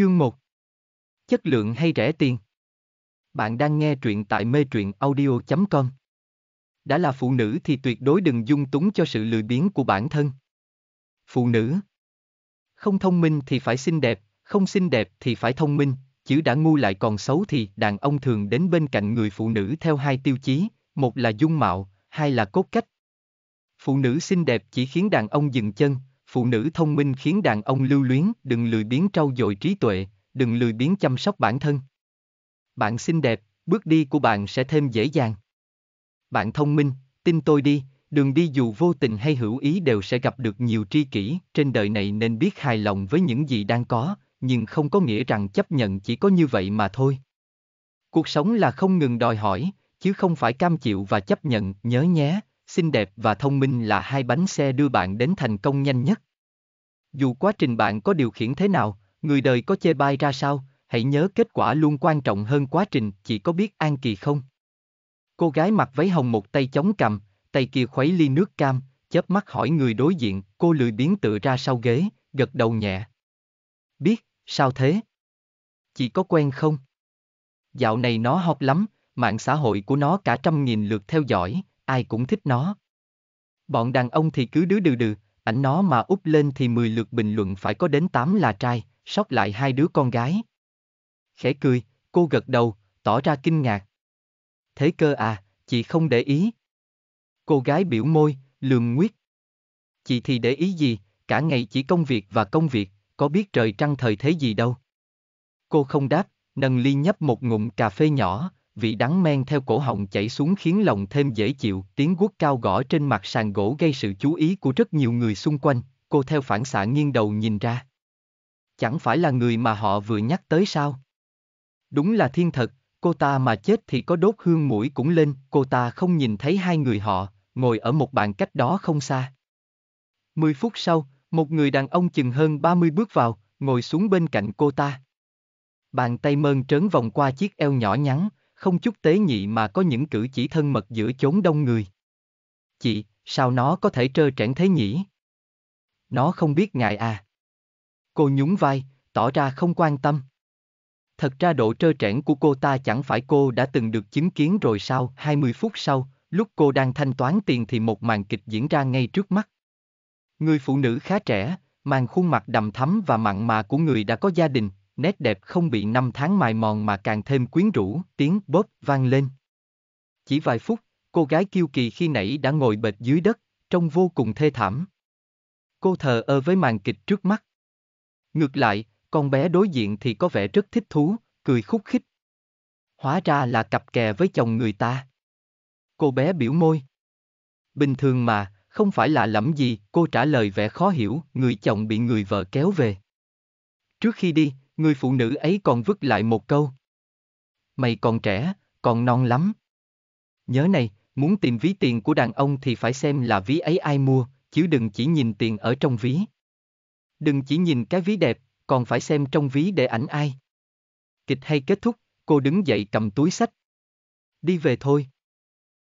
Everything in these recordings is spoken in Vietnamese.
Chương 1 Chất lượng hay rẻ tiền? Bạn đang nghe truyện tại mê truyện audio.com Đã là phụ nữ thì tuyệt đối đừng dung túng cho sự lười biếng của bản thân. Phụ nữ Không thông minh thì phải xinh đẹp, không xinh đẹp thì phải thông minh, chứ đã ngu lại còn xấu thì đàn ông thường đến bên cạnh người phụ nữ theo hai tiêu chí, một là dung mạo, hai là cốt cách. Phụ nữ xinh đẹp chỉ khiến đàn ông dừng chân, phụ nữ thông minh khiến đàn ông lưu luyến, đừng lười biếng trau dồi trí tuệ, đừng lười biếng chăm sóc bản thân. Bạn xinh đẹp, bước đi của bạn sẽ thêm dễ dàng. Bạn thông minh, tin tôi đi, đường đi dù vô tình hay hữu ý đều sẽ gặp được nhiều tri kỷ, trên đời này nên biết hài lòng với những gì đang có, nhưng không có nghĩa rằng chấp nhận chỉ có như vậy mà thôi. Cuộc sống là không ngừng đòi hỏi, chứ không phải cam chịu và chấp nhận, nhớ nhé, xinh đẹp và thông minh là hai bánh xe đưa bạn đến thành công nhanh nhất. Dù quá trình bạn có điều khiển thế nào, người đời có chê bai ra sao, hãy nhớ kết quả luôn quan trọng hơn quá trình, chỉ có biết An Kỳ không? Cô gái mặc váy hồng một tay chống cằm, tay kia khuấy ly nước cam, chớp mắt hỏi người đối diện, cô lười biến tựa ra sau ghế, gật đầu nhẹ. Biết, sao thế? Chị có quen không? Dạo này nó hot lắm, mạng xã hội của nó cả trăm nghìn lượt theo dõi, ai cũng thích nó. Bọn đàn ông thì cứ đứa đừ đừ, ảnh nó mà úp lên thì 10 lượt bình luận phải có đến 8 là trai, sót lại hai đứa con gái. Khẽ cười, cô gật đầu, tỏ ra kinh ngạc. Thế cơ à, chị không để ý. Cô gái biểu môi, lườm nguyết. Chị thì để ý gì, cả ngày chỉ công việc và công việc, có biết trời trăng thời thế gì đâu. Cô không đáp, nâng ly nhấp một ngụm cà phê nhỏ, vị đắng men theo cổ họng chảy xuống khiến lòng thêm dễ chịu, tiếng quốc cao gõ trên mặt sàn gỗ gây sự chú ý của rất nhiều người xung quanh, cô theo phản xạ nghiêng đầu nhìn ra. Chẳng phải là người mà họ vừa nhắc tới sao? Đúng là thiên thật, cô ta mà chết thì có đốt hương mũi cũng lên, cô ta không nhìn thấy hai người họ, ngồi ở một bàn cách đó không xa. Mười phút sau, một người đàn ông chừng hơn 30 bước vào, ngồi xuống bên cạnh cô ta. Bàn tay mơn trớn vòng qua chiếc eo nhỏ nhắn, không chút tế nhị mà có những cử chỉ thân mật giữa chốn đông người. Chị, sao nó có thể trơ trẽn thế nhỉ? Nó không biết ngại à? Cô nhún vai, tỏ ra không quan tâm. Thật ra độ trơ trẽn của cô ta chẳng phải cô đã từng được chứng kiến rồi sao, 20 phút sau, lúc cô đang thanh toán tiền thì một màn kịch diễn ra ngay trước mắt. Người phụ nữ khá trẻ, mang khuôn mặt đầm thắm và mặn mà của người đã có gia đình, nét đẹp không bị năm tháng mài mòn mà càng thêm quyến rũ, tiếng bóp vang lên. Chỉ vài phút, cô gái kiêu kỳ khi nãy đã ngồi bệt dưới đất, trông vô cùng thê thảm. Cô thờ ơ với màn kịch trước mắt. Ngược lại, con bé đối diện thì có vẻ rất thích thú, cười khúc khích. Hóa ra là cặp kè với chồng người ta. Cô bé biểu môi. Bình thường mà, không phải lạ lẫm gì, cô trả lời vẻ khó hiểu, người chồng bị người vợ kéo về. Trước khi đi, người phụ nữ ấy còn vứt lại một câu. Mày còn trẻ, còn non lắm. Nhớ này, muốn tìm ví tiền của đàn ông thì phải xem là ví ấy ai mua, chứ đừng chỉ nhìn tiền ở trong ví. Đừng chỉ nhìn cái ví đẹp, còn phải xem trong ví để ảnh ai. Kịch hay kết thúc, cô đứng dậy cầm túi sách. Đi về thôi.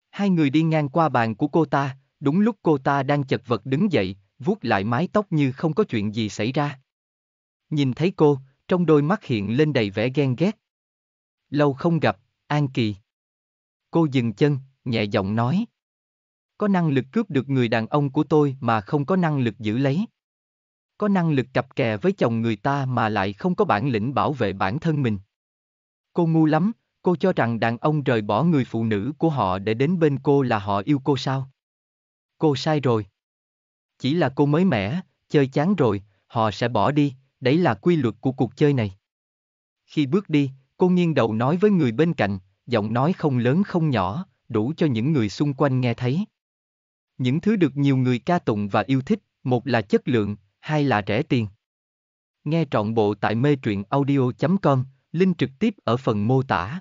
Hai người đi ngang qua bàn của cô ta, đúng lúc cô ta đang chật vật đứng dậy, vuốt lại mái tóc như không có chuyện gì xảy ra. Nhìn thấy cô, trong đôi mắt hiện lên đầy vẻ ghen ghét. Lâu không gặp, An Kỳ. Cô dừng chân, nhẹ giọng nói. Có năng lực cướp được người đàn ông của tôi mà không có năng lực giữ lấy. Có năng lực cặp kè với chồng người ta mà lại không có bản lĩnh bảo vệ bản thân mình. Cô ngu lắm, cô cho rằng đàn ông rời bỏ người phụ nữ của họ để đến bên cô là họ yêu cô sao? Cô sai rồi. Chỉ là cô mới mẻ, chơi chán rồi, họ sẽ bỏ đi, đấy là quy luật của cuộc chơi này. Khi bước đi, cô nghiêng đầu nói với người bên cạnh, giọng nói không lớn không nhỏ, đủ cho những người xung quanh nghe thấy. Những thứ được nhiều người ca tụng và yêu thích, một là chất lượng, hai là rẻ tiền. Nghe trọn bộ tại mê truyện audio.com, link trực tiếp ở phần mô tả.